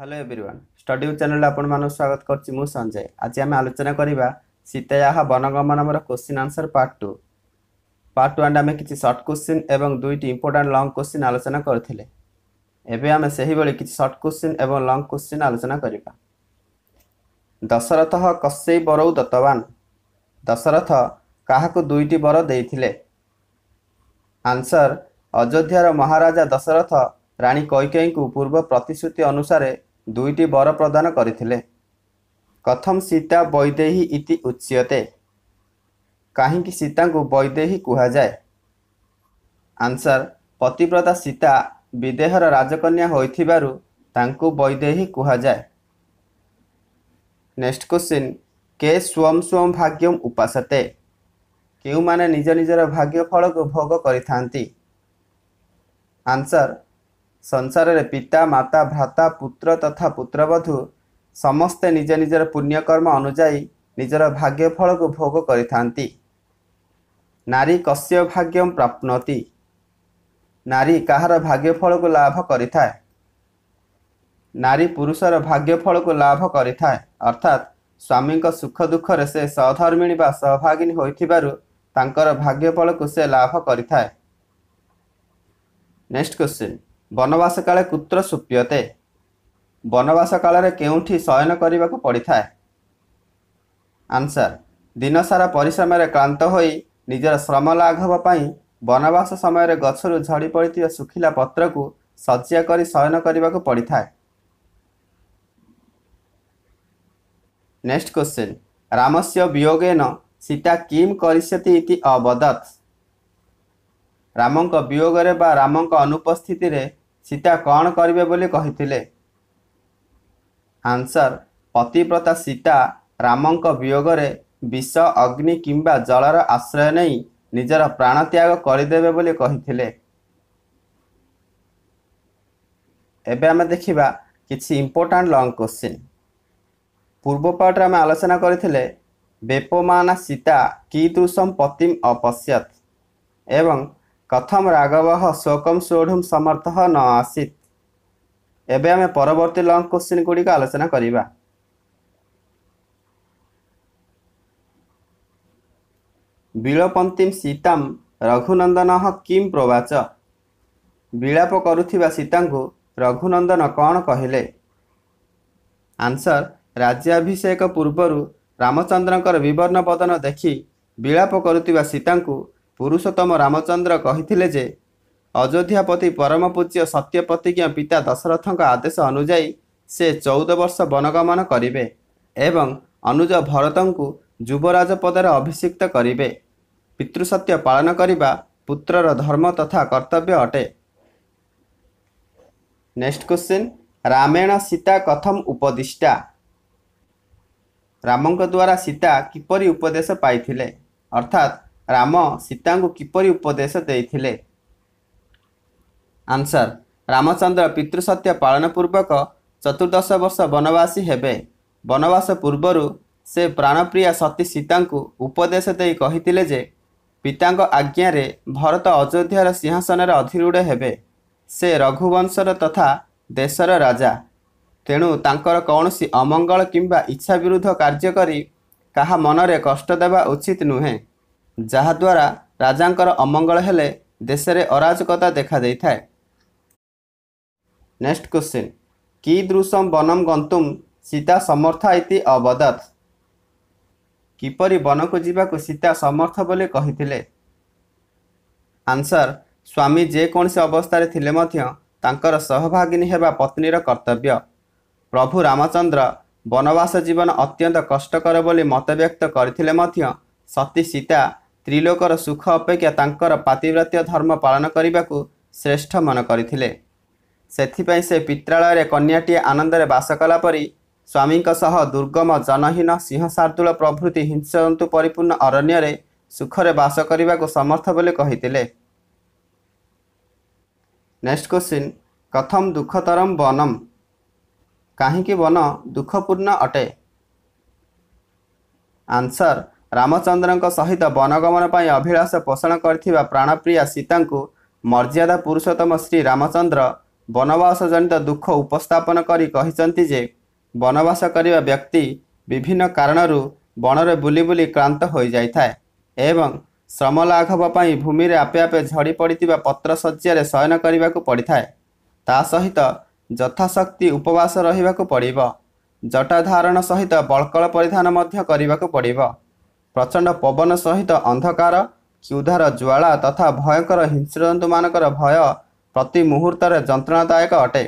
hello everyone study channel ଆପଣମାନଙ୍କୁ ସ୍ୱାଗତ କରୁଛି ମୁଁ ସଞ୍ଜୟ ଆଜି ଆମେ ଆଲୋଚନା କରିବା ସୀତାୟାହ ବନଗମନ ଆମର question answer part two part two and ଆମେ କିଛି ସର୍ଟ କ୍ୱେଶ୍ଚିନ୍ ଏବଂ ଦୁଇଟି ଇମ୍ପୋର୍ଟାଣ୍ଟ ଲଙ୍ଗ୍ କ୍ୱେଶ୍ଚିନ୍ ଆଲୋଚନା କରିଥିଲେ ଏବେ ଆମେ ସେହିଭଳି କିଛି ସର୍ଟ କ୍ୱେଶ୍ଚିନ୍ ଏବଂ ଲଙ୍ଗ୍ କ୍ୱେଶ୍ଚିନ୍ ଆଲୋଚନା କରିବା ଦଶରଥ କସେଇ ବରଉ ଦତ୍ତବାନ ଦଶରଥ କାହାକୁ ଦୁଇଟି ବର ଦେଇଥିଲେ ଆନ୍ସର୍ ଅଯୋଧ୍ୟାର ମହାରାଜା ଦଶରଥ ରାଣୀ କୈକେଇଙ୍କୁ ପୂର୍ବ ପ୍ରତିଶ୍ରୁତି ଅନୁସାରେ ଦୁଇଟି ବର ପ୍ରଦାନ କରିଥିଲେ କଥମ ସୀତା ବୈଦେହୀ ଇତି ଉଚ୍ୟତେ କାହିଁକି ସୀତାଙ୍କୁ ବୈଦେହୀ କୁହାଯାଏ ଆନ୍ସର୍ ପତିବ୍ରତା ସୀତା ବିଦେହର ରାଜକନ୍ୟା ହୋଇଥିବାରୁ ତାଙ୍କୁ ବୈଦେହୀ କୁହାଯାଏ ନେକ୍ସଟ କ୍ୱେଶ୍ଚିନ୍ କେ ସ୍ୱମ୍ ସ୍ୱମ୍ ଭାଗ୍ୟମ୍ ଉପାସତେ କେଉଁମାନେ ନିଜ ନିଜର ଭାଗ୍ୟ ଫଳକୁ ଭୋଗ କରିଥାନ୍ତି ଆନ୍ସର୍ ସଂସାରରେ ପିତା ମାତା ଭ୍ରାତା ପୁତ୍ର ତଥା ପୁତ୍ରବଧୂ ସମସ୍ତେ ନିଜ ନିଜର ପୁଣ୍ୟକର୍ମ ଅନୁଯାୟୀ ନିଜର ଭାଗ୍ୟଫଳକୁ ଭୋଗ କରିଥାନ୍ତି ନାରୀ କଶ୍ୟ ଭାଗ୍ୟ ପ୍ରାପ୍ନତି ନାରୀ କାହାର ଭାଗ୍ୟଫଳକୁ ଲାଭ କରିଥାଏ ନାରୀ ପୁରୁଷର ଭାଗ୍ୟଫଳକୁ ଲାଭ କରିଥାଏ ଅର୍ଥାତ୍ ସ୍ୱାମୀଙ୍କ ସୁଖ ଦୁଃଖରେ ସେ ସହଧର୍ମିଣୀ ବା ସହଭାଗିନୀ ହୋଇଥିବାରୁ ତାଙ୍କର ଭାଗ୍ୟଫଳକୁ ସେ ଲାଭ କରିଥାଏ ନେକ୍ସଟ କ୍ୱେଶ୍ଚିନ୍ ବନବାସ କାଳେ କୁତ୍ର ସୁପ୍ରିୟତେ ବନବାସ କାଳରେ କେଉଁଠି ଶୟନ କରିବାକୁ ପଡ଼ିଥାଏ ଆନ୍ସର୍ ଦିନସାରା ପରିଶ୍ରମରେ କ୍ଳାନ୍ତ ହୋଇ ନିଜର ଶ୍ରମ ଲାଘବ ପାଇଁ ବନବାସ ସମୟରେ ଗଛରୁ ଝଡ଼ି ପଡ଼ିଥିବା ଶୁଖିଲା ପତ୍ରକୁ ଶଯ୍ୟା କରି ଶୟନ କରିବାକୁ ପଡ଼ିଥାଏ ନେକ୍ସଟ କ୍ୱେଶ୍ଚିନ୍ ରାମସ୍ୟ ବିୟୋଗେନ ସୀତା କିମ୍ କରିଷ୍ୟତି ଇତି ଅବଦତ୍ ରାମଙ୍କ ବିୟୋଗରେ ବା ରାମଙ୍କ ଅନୁପସ୍ଥିତିରେ ସୀତା କ'ଣ କରିବେ ବୋଲି କହିଥିଲେ ଆନ୍ସର୍ ପତିବ୍ରତା ସୀତା ରାମଙ୍କ ବିୟୋଗରେ ବିଷ ଅଗ୍ନି କିମ୍ବା ଜଳର ଆଶ୍ରୟ ନେଇ ନିଜର ପ୍ରାଣତ୍ୟାଗ କରିଦେବେ ବୋଲି କହିଥିଲେ ଏବେ ଆମେ ଦେଖିବା କିଛି ଇମ୍ପୋର୍ଟାଣ୍ଟ ଲଙ୍ଗ୍ କ୍ୱେଶ୍ଚିନ୍ ପୂର୍ବ ପାଠରେ ଆମେ ଆଲୋଚନା କରିଥିଲେ ବେପମାନା ସୀତା କି ଦୃଶମ ପତିମ ଅପଶ୍ୟତ ଏବଂ କଥମ ରାଘବ ଶୋକମ ସୋଢୁମ ସମର୍ଥ ନ ଆସିତ ଏବେ ଆମେ ପରବର୍ତ୍ତୀ ଲଙ୍ଗ କୋଶ୍ଚିନ୍ ଗୁଡ଼ିକ ଆଲୋଚନା କରିବା ବିଳପନ୍ତିମ ସୀତାମ ରଘୁନନ୍ଦନ କିମ୍ ପ୍ରବାଚ ବିଳାପ କରୁଥିବା ସୀତାଙ୍କୁ ରଘୁନନ୍ଦନ କ'ଣ କହିଲେ ଆନ୍ସର ରାଜ୍ୟାଭିଷେକ ପୂର୍ବରୁ ରାମଚନ୍ଦ୍ରଙ୍କର ବିବର୍ଣ୍ଣ ପଦନ ଦେଖି ବିଳାପ କରୁଥିବା ସୀତାଙ୍କୁ ପୁରୁଷୋତ୍ତମ ରାମଚନ୍ଦ୍ର କହିଥିଲେ ଯେ ଅଯୋଧ୍ୟାପତି ପରମ ପୂଜ୍ୟ ସତ୍ୟ ସତ୍ୟପତିଜ୍ଞ ପିତା ଦଶରଥଙ୍କ ଆଦେଶ ଅନୁଯାୟୀ ସେ ଚଉଦ ବର୍ଷ ବନଗମନ କରିବେ ଏବଂ ଅନୁଜ ଭରତଙ୍କୁ ଯୁବରାଜ ପଦରେ ଅଭିଷିକ୍ତ କରିବେ ପିତୃସତ୍ୟ ପାଳନ କରିବା ପୁତ୍ରର ଧର୍ମ ତଥା କର୍ତ୍ତବ୍ୟ ଅଟେ ନେକ୍ସଟ କ୍ୱେଶ୍ଚିନ୍ ରାମାୟଣ ସୀତା କଥମ ଉପଦିଷ୍ଟା ରାମଙ୍କ ଦ୍ୱାରା ସୀତା କିପରି ଉପଦେଶ ପାଇଥିଲେ ଅର୍ଥାତ୍ ରାମ ସୀତାଙ୍କୁ କିପରି ଉପଦେଶ ଦେଇଥିଲେ ଆନ୍ସର ରାମଚନ୍ଦ୍ର ପିତୃସତ୍ୟ ପାଳନ ପୂର୍ବକ ଚତୁର୍ଦ୍ଦଶ ବର୍ଷ ବନବାସୀ ହେବେ ବନବାସ ପୂର୍ବରୁ ସେ ପ୍ରାଣପ୍ରିୟା ସତୀ ସୀତାଙ୍କୁ ଉପଦେଶ ଦେଇ କହିଥିଲେ ଯେ ପିତାଙ୍କ ଆଜ୍ଞାରେ ଭରତ ଅଯୋଧ୍ୟାର ସିଂହାସନରେ ଅଧିରୂଢ଼ ହେବେ ସେ ରଘୁବଂଶର ତଥା ଦେଶର ରାଜା ତେଣୁ ତାଙ୍କର କୌଣସି ଅମଙ୍ଗଳ କିମ୍ବା ଇଚ୍ଛା ବିରୁଦ୍ଧ କାର୍ଯ୍ୟ କରି କାହା ମନରେ କଷ୍ଟ ଦେବା ଉଚିତ ନୁହେଁ ଯାହାଦ୍ୱାରା ରାଜାଙ୍କର ଅମଙ୍ଗଳ ହେଲେ ଦେଶରେ ଅରାଜକତା ଦେଖାଦେଇଥାଏ ନେକ୍ସଟ କ୍ୱେଶ୍ଚିନ୍ ଦୃଶ୍ୟ ବନମ ଗନ୍ତୁମ୍ ସୀତା ସମର୍ଥ ଇତି ଅବଦତ୍ କିପରି ବନକୁ ଯିବାକୁ ସୀତା ସମର୍ଥ ବୋଲି କହିଥିଲେ ଆନ୍ସର ସ୍ୱାମୀ ଯେକୌଣସି ଅବସ୍ଥାରେ ଥିଲେ ମଧ୍ୟ ତାଙ୍କର ସହଭାଗିନୀ ହେବା ପତ୍ନୀର କର୍ତ୍ତବ୍ୟ ପ୍ରଭୁ ରାମଚନ୍ଦ୍ର ବନବାସ ଜୀବନ ଅତ୍ୟନ୍ତ କଷ୍ଟକର ବୋଲି ମତବ୍ୟକ୍ତ କରିଥିଲେ ମଧ୍ୟ ସତୀ ସୀତା ତ୍ରିଲୋକର ସୁଖ ଅପେକ୍ଷା ତାଙ୍କର ପାତିବ୍ରତୀୟ ଧର୍ମ ପାଳନ କରିବାକୁ ଶ୍ରେଷ୍ଠ ମନେ କରିଥିଲେ ସେଥିପାଇଁ ସେ ପିତ୍ରାଳୟରେ କନ୍ୟାଟିଏ ଆନନ୍ଦରେ ବାସ କଲା ପରି ସ୍ୱାମୀଙ୍କ ସହ ଦୁର୍ଗମ ଜନହୀନ ସିଂହଶାର୍ଦ୍ଦୁଳ ପ୍ରଭୃତି ହିଂସନ୍ତୁ ପରିପୂର୍ଣ୍ଣ ଅରଣ୍ୟରେ ସୁଖରେ ବାସ କରିବାକୁ ସମର୍ଥ ବୋଲି କହିଥିଲେ ନେକ୍ସଟ କ୍ୱେଶ୍ଚିନ୍ କଥମ ଦୁଃଖତରମ ବନମ କାହିଁକି ବନ ଦୁଃଖପୂର୍ଣ୍ଣ ଅଟେ ଆନ୍ସର ରାମଚନ୍ଦ୍ରଙ୍କ ସହିତ ବନଗମନ ପାଇଁ ଅଭିଳାଷ ପୋଷଣ କରିଥିବା ପ୍ରାଣପ୍ରିୟା ସୀତାଙ୍କୁ ମର୍ଯ୍ୟାଦା ପୁରୁଷୋତ୍ତମ ଶ୍ରୀ ରାମଚନ୍ଦ୍ର ବନବାସ ଜନିତ ଦୁଃଖ ଉପସ୍ଥାପନ କରି କହିଛନ୍ତି ଯେ ବନବାସ କରିବା ବ୍ୟକ୍ତି ବିଭିନ୍ନ କାରଣରୁ ବଣରେ ବୁଲି ବୁଲି କ୍ଳାନ୍ତ ହୋଇଯାଇଥାଏ ଏବଂ ଶ୍ରମ ଲାଘବ ପାଇଁ ଭୂମିରେ ଆପେ ଆପେ ଝଡ଼ି ପଡ଼ିଥିବା ପତ୍ର ଶଯ୍ୟାରେ ଶୟନ କରିବାକୁ ପଡ଼ିଥାଏ ତା ସହିତ ଯଥାଶକ୍ତି ଉପବାସ ରହିବାକୁ ପଡ଼ିବ ଜଟାଧାରଣ ସହିତ ବଳକଳ ପରିଧାନ ମଧ୍ୟ କରିବାକୁ ପଡ଼ିବ ପ୍ରଚଣ୍ଡ ପବନ ସହିତ ଅନ୍ଧକାର କ୍ଷୁଧାର ଜୁଆଳା ତଥା ଭୟଙ୍କର ହିଂସ୍ରଜନ୍ତୁମାନଙ୍କର ଭୟ ପ୍ରତି ମୁହୂର୍ତ୍ତରେ ଯନ୍ତ୍ରଣାଦାୟକ ଅଟେ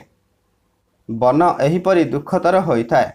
ବନ ଏହିପରି ଦୁଃଖତର ହୋଇଥାଏ